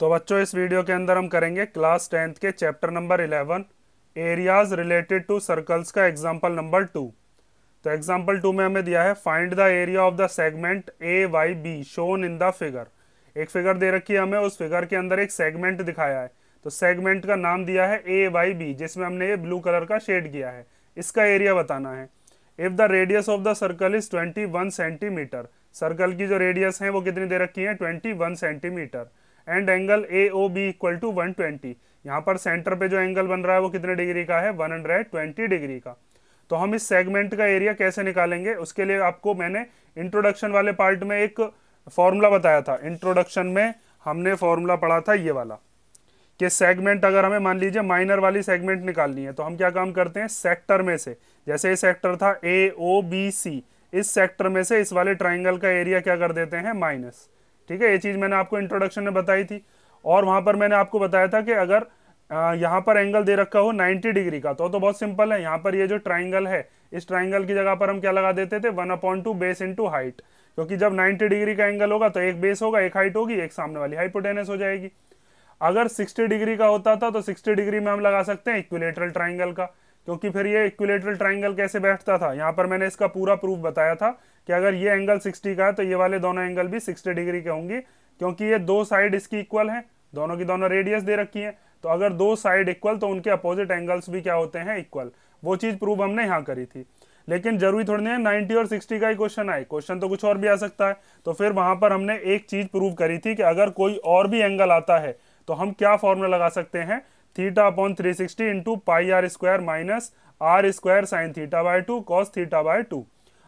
तो बच्चों इस वीडियो के अंदर हम करेंगे क्लास टेंथ के chapter number eleven areas related to circles का एग्जाम्पल नंबर टू तो एग्जाम्पल टू में हमें दिया है find the area of the segment A Y B shown in the figure एक फिगर दे रखी है हमें उस फिगर के अंदर एक सेगमेंट दिखाया है तो सेगमेंट का नाम दिया है ए वाई बी जिसमें हमने ये ब्लू कलर का शेड किया है इसका एरिया बताना है if the radius of the circle is 21 centimetre circle की जो रेडियस है वो कितनी दे रखी है 21 centimetre and angle A O B equal to one twenty यहाँ पर सेंटर पे जो एंगल बन रहा है वो कितने डिग्री का है वन हंड्रेड ट्वेंटी डिग्री का तो हम इस सेगमेंट का एरिया कैसे निकालेंगे उसके लिए आपको मैंने इंट्रोडक्शन वाले पार्ट में एक फॉर्मूला बताया था इंट्रोडक्शन में हमने फॉर्मूला पढ़ा था ये वाला कि सेगमेंट अगर हमें मान लीजिए माइनर वाली सेगमेंट निकालनी है तो हम क्या काम करते हैं सेक्टर में से जैसे ये सेक्टर था ए ओ बी सी इस सेक्टर में से इस वाले ट्राइंगल का एरिया क्या कर देते हैं माइनस ठीक है ये चीज़ मैंने आपको इंट्रोडक्शन में बताई थी और वहां पर मैंने आपको बताया था कि अगर यहाँ पर एंगल दे रखा हो 90 डिग्री का तो तो बहुत सिंपल है यहाँ पर ये जो ट्राइंगल है इस ट्राइंगल की जगह पर हम क्या लगा देते थे one upon two base into height क्योंकि जब 90 डिग्री का एंगल होगा तो एक बेस होगा एक हाइट होगी एक सामने वाली हाइपोटेनस हो जाएगी अगर 60 डिग्री का होता था तो 60 डिग्री में हम लगा सकते हैं इक्विलेटरल ट्राइंगल का क्योंकि फिर ये इक्विलेटरल ट्राइंगल कैसे बैठता था यहाँ पर मैंने इसका पूरा प्रूफ बताया था कि अगर ये एंगल 60 का है तो ये वाले दोनों एंगल भी 60 डिग्री के होंगे क्योंकि ये दो साइड इसकी इक्वल है दोनों की दोनों रेडियस दे रखी है तो अगर दो साइड इक्वल तो उनके अपोजिट एंगल्स भी क्या होते हैं इक्वल वो चीज़ प्रूव हमने यहाँ करी थी लेकिन जरूरी थोड़ी नहीं नाइनटी और सिक्सटी का ही क्वेश्चन आए क्वेश्चन तो कुछ और भी आ सकता है तो फिर वहां पर हमने एक चीज प्रूव करी थी कि अगर कोई और भी एंगल आता है तो हम क्या फॉर्मूला लगा सकते हैं theta upon three sixty into pi R square minus R square sine theta by two cos theta by two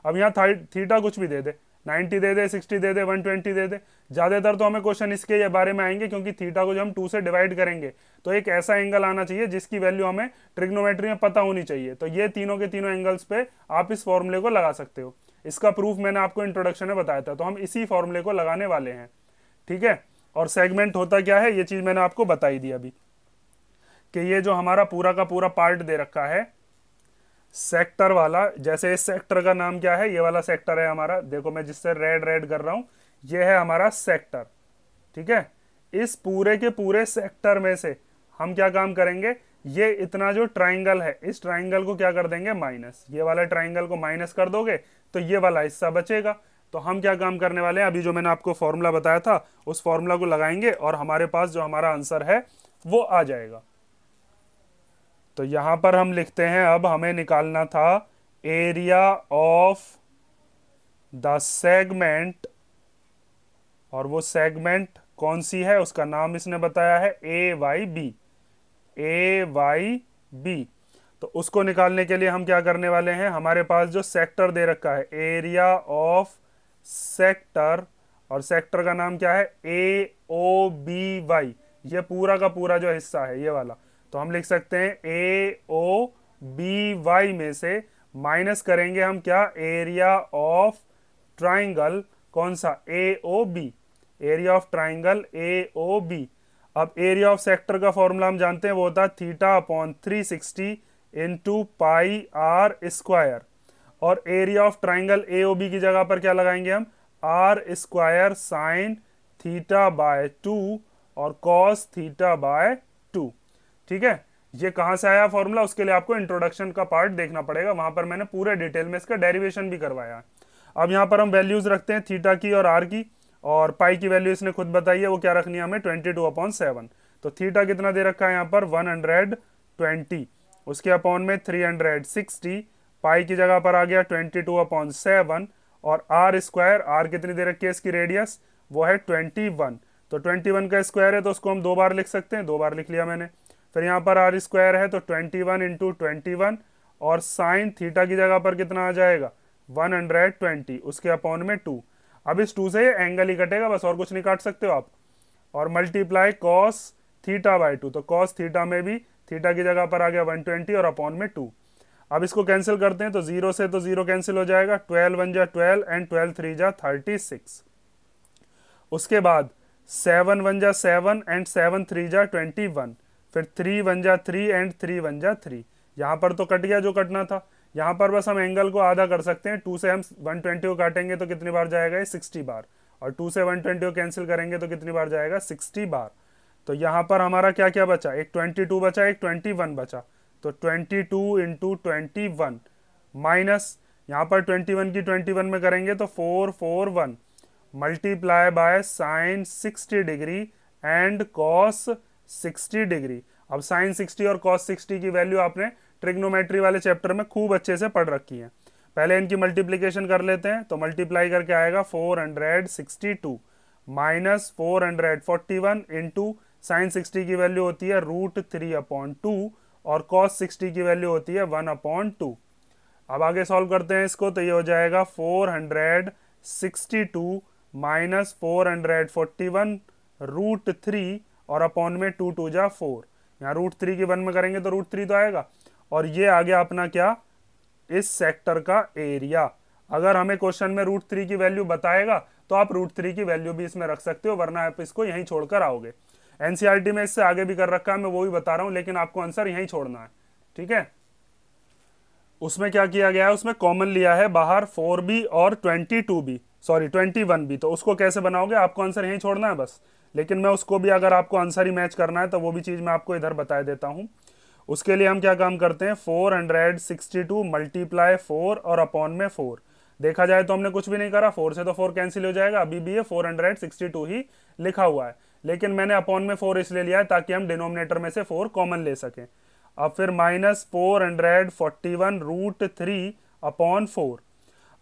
अब यहाँ थीटा कुछ भी दे दे 90 दे दे 60 दे दे 120 दे दे ज़्यादातर तो हमें क्वेश्चन इसके ये बारे में आएंगे क्योंकि थीटा को जब हम टू से डिवाइड करेंगे तो एक ऐसा एंगल आना चाहिए जिसकी वैल्यू हमें ट्रिग्नोमेट्री में पता होनी चाहिए तो ये तीनों के तीनों एंगल्स पे आप इस फॉर्मूले को लगा सकते हो इसका प्रूफ मैंने आपको इंट्रोडक्शन में बताया था तो हम इसी फॉर्मूले को लगाने वाले हैं ठीक है और सेगमेंट होता क्या है ये चीज़ मैंने आपको बताई दी अभी कि ये जो हमारा पूरा का पूरा पार्ट दे रखा है सेक्टर वाला जैसे इस सेक्टर का नाम क्या है ये वाला सेक्टर है हमारा देखो मैं जिससे रेड रेड कर रहा हूं ये है हमारा सेक्टर ठीक है इस पूरे के पूरे सेक्टर में से हम क्या काम करेंगे ये इतना जो ट्राइंगल है इस ट्राइंगल को क्या कर देंगे माइनस ये वाला ट्राइंगल को माइनस कर दोगे तो ये वाला हिस्सा बचेगा तो हम क्या काम करने वाले हैं अभी जो मैंने आपको फॉर्मूला बताया था उस फॉर्मूला को लगाएंगे और हमारे पास जो हमारा आंसर है वो आ जाएगा तो यहां पर हम लिखते हैं अब हमें निकालना था एरिया ऑफ द सेगमेंट और वो सेगमेंट कौन सी है उसका नाम इसने बताया है A Y B A Y B तो उसको निकालने के लिए हम क्या करने वाले हैं हमारे पास जो सेक्टर दे रखा है एरिया ऑफ सेक्टर और सेक्टर का नाम क्या है ए ओ बी वाई ये पूरा का पूरा जो हिस्सा है ये वाला तो हम लिख सकते हैं ए ओ बी वाई में से माइनस करेंगे हम क्या एरिया ऑफ ट्राइंगल कौन सा A O B area of triangle A O B अब एरिया ऑफ सेक्टर का फॉर्मूला हम जानते हैं वो होता है theta upon three sixty into pi R square और area of triangle A O B की जगह पर क्या लगाएंगे हम R square sine theta by two और कॉस थीटा बाय टू ठीक है ये कहां से आया फॉर्मूला उसके लिए आपको इंट्रोडक्शन का पार्ट देखना पड़ेगा वहां पर मैंने पूरे डिटेल में इसका डेरिवेशन भी करवाया अब यहां पर हम वैल्यूज रखते हैं थीटा की और आर की और पाई की वैल्यू इसने खुद बताई है वो क्या रखनी है हमें ट्वेंटी टू अपॉन सेवन तो थीटा कितना दे रखा है यहाँ पर वन हंड्रेड ट्वेंटी उसके अपॉन में थ्री हंड्रेड सिक्सटी पाई की जगह पर आ गया ट्वेंटी टू अपॉन सेवन और आर स्क्वायर आर कितनी दे रखी है इसकी रेडियस वो है ट्वेंटी वन तो ट्वेंटी वन का स्क्वायर है तो उसको हम दो बार लिख सकते हैं दो बार लिख लिया मैंने फिर यहाँ पर आर स्क्वायर है तो twenty one into twenty one और साइन थीटा की जगह पर कितना आ जाएगा वन हंड्रेड ट्वेंटी उसके अपॉन में टू अब इस टू से ये एंगल ही कटेगा बस और कुछ नहीं काट सकते हो आप और multiply cos theta by two तो कॉस थीटा में भी थीटा की जगह पर आ गया वन ट्वेंटी और अपॉन में टू अब इसको कैंसिल करते हैं तो जीरो से तो जीरो कैंसिल हो जाएगा ट्वेल्व वन जा ट्वेल्व एंड ट्वेल्व थ्री जा थर्टी सिक्स उसके बाद सेवन वन जा सेवन एंड सेवन थ्री जा ट्वेंटी वन फिर थ्री वन जा थ्री एंड थ्री वन जा थ्री यहाँ पर तो कट गया जो कटना था यहाँ पर बस हम एंगल को आधा कर सकते हैं टू से हम ट्वेंटी को काटेंगे तो कितनी बार जाएगा ये बार और टू से वन ट्वेंटी को कैंसिल करेंगे तो कितनी बार जाएगा सिक्सटी बार तो यहाँ पर हमारा क्या क्या बचा एक ट्वेंटी टू बचा एक ट्वेंटी वन बचा तो twenty two into twenty one minus यहाँ पर ट्वेंटी वन की ट्वेंटी वन में करेंगे तो four four one multiply by sine sixty degree and cos 60 degree अब साइन 60 और कॉस 60 की वैल्यू आपने ट्रिग्नोमेट्री वाले चैप्टर में खूब अच्छे से पढ़ रखी है पहले इनकी मल्टीप्लीकेशन कर लेते हैं तो मल्टीप्लाई करके आएगा 462 minus four hundred forty one into sine sixty की वैल्यू होती है रूट थ्री अपॉन टू और कॉस सिक्सटी की वैल्यू होती है वन अपॉन टू अब आगे सॉल्व करते हैं इसको तो ये हो जाएगा four hundred sixty two minus four hundred forty one root three और अपॉन में टू टू जा फोर यहाँ रूट थ्री की वन में करेंगे तो रूट थ्री तो आएगा और ये आ गया अपना क्या इस सेक्टर का एरिया अगर हमें क्वेश्चन में रूट थ्री की वैल्यू बताएगा तो आप रूट थ्री की वैल्यू भी इसमें रख सकते हो वरना आप इसको यहीं छोड़कर आओगे एनसीआरटी e में इससे आगे भी कर रखा है मैं वो भी बता रहा हूँ लेकिन आपको आंसर यहीं छोड़ना है ठीक है उसमें क्या किया गया है उसमें कॉमन लिया है बाहर फोर बी और twenty two B sorry twenty one B तो उसको कैसे बनाओगे आपको आंसर यहीं छोड़ना है बस लेकिन मैं उसको भी अगर आपको आंसर ही मैच करना है तो वो भी चीज़ मैं आपको इधर बता देता हूं उसके लिए हम क्या काम करते हैं four hundred sixty two multiply four और अपॉन में फोर देखा जाए तो हमने कुछ भी नहीं करा फोर से तो फोर कैंसिल हो जाएगा अभी भी ये फोर हंड्रेड सिक्सटी टू ही लिखा हुआ है लेकिन मैंने अपॉन में फोर इसलिए लिया है ताकि हम डिनोमिनेटर में से फोर कॉमन ले सकें अब फिर minus four hundred forty one root three upon four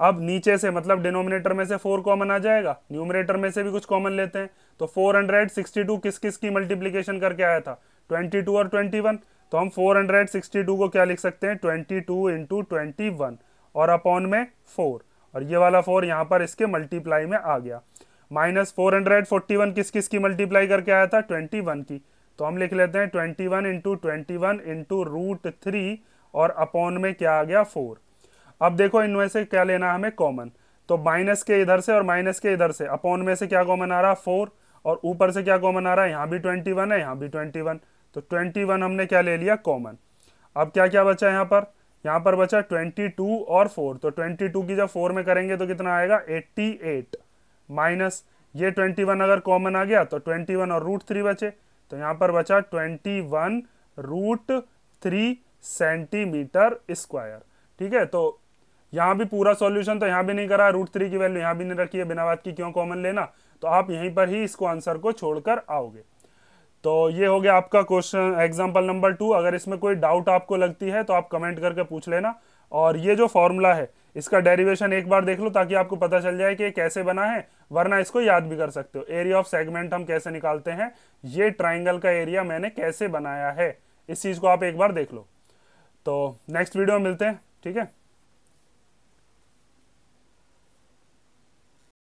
अब नीचे से मतलब डिनोमिनेटर में से फोर कॉमन आ जाएगा न्यूमिनेटर में से भी कुछ कॉमन लेते हैं तो 462 किस किस की मल्टीप्लीकेशन करके आया था 22 और 21 तो हम 462 को क्या लिख सकते हैं 22 टू इंटू ट्वेंटी और अपॉन में 4 और ये वाला 4 यहाँ पर इसके मल्टीप्लाई में आ गया माइनस फोर किस किस की मल्टीप्लाई करके आया था वन की तो हम लिख लेते हैं twenty one into twenty one into root three और अपॉन में क्या आ गया फोर अब देखो इनमें से क्या लेना है हमें कॉमन तो माइनस के इधर से और माइनस के इधर से अपॉन में से क्या कॉमन आ रहा है फोर और ऊपर से क्या कॉमन आ रहा है यहाँ भी ट्वेंटी वन है यहाँ भी ट्वेंटी वन तो ट्वेंटी वन हमने क्या ले लिया कॉमन अब क्या क्या बचा यहाँ पर यहाँ पर बचा ट्वेंटी टू और फोर तो ट्वेंटी टू की जब फोर में करेंगे तो कितना आएगा एट्टी एट माइनस ये ट्वेंटी वन अगर कॉमन आ गया तो ट्वेंटी वन और रूट थ्री बचे तो यहाँ पर बचा twenty one root three centimetre square ठीक है तो यहाँ भी पूरा सॉल्यूशन तो यहाँ भी नहीं करा रूट थ्री की वैल्यू यहाँ भी नहीं रखी है बिना बात की क्यों कॉमन लेना तो आप यहीं पर ही इसको आंसर को छोड़कर आओगे तो ये हो गया आपका क्वेश्चन एग्जाम्पल नंबर टू अगर इसमें कोई डाउट आपको लगती है तो आप कमेंट करके पूछ लेना और ये जो फॉर्मूला है इसका डेरिवेशन एक बार देख लो ताकि आपको पता चल जाए कि कैसे बना है वरना इसको याद भी कर सकते हो एरिया ऑफ सेगमेंट हम कैसे निकालते हैं ये ट्राइंगल का एरिया मैंने कैसे बनाया है इस चीज़ को आप एक बार देख लो तो नेक्स्ट वीडियो में मिलते हैं ठीक है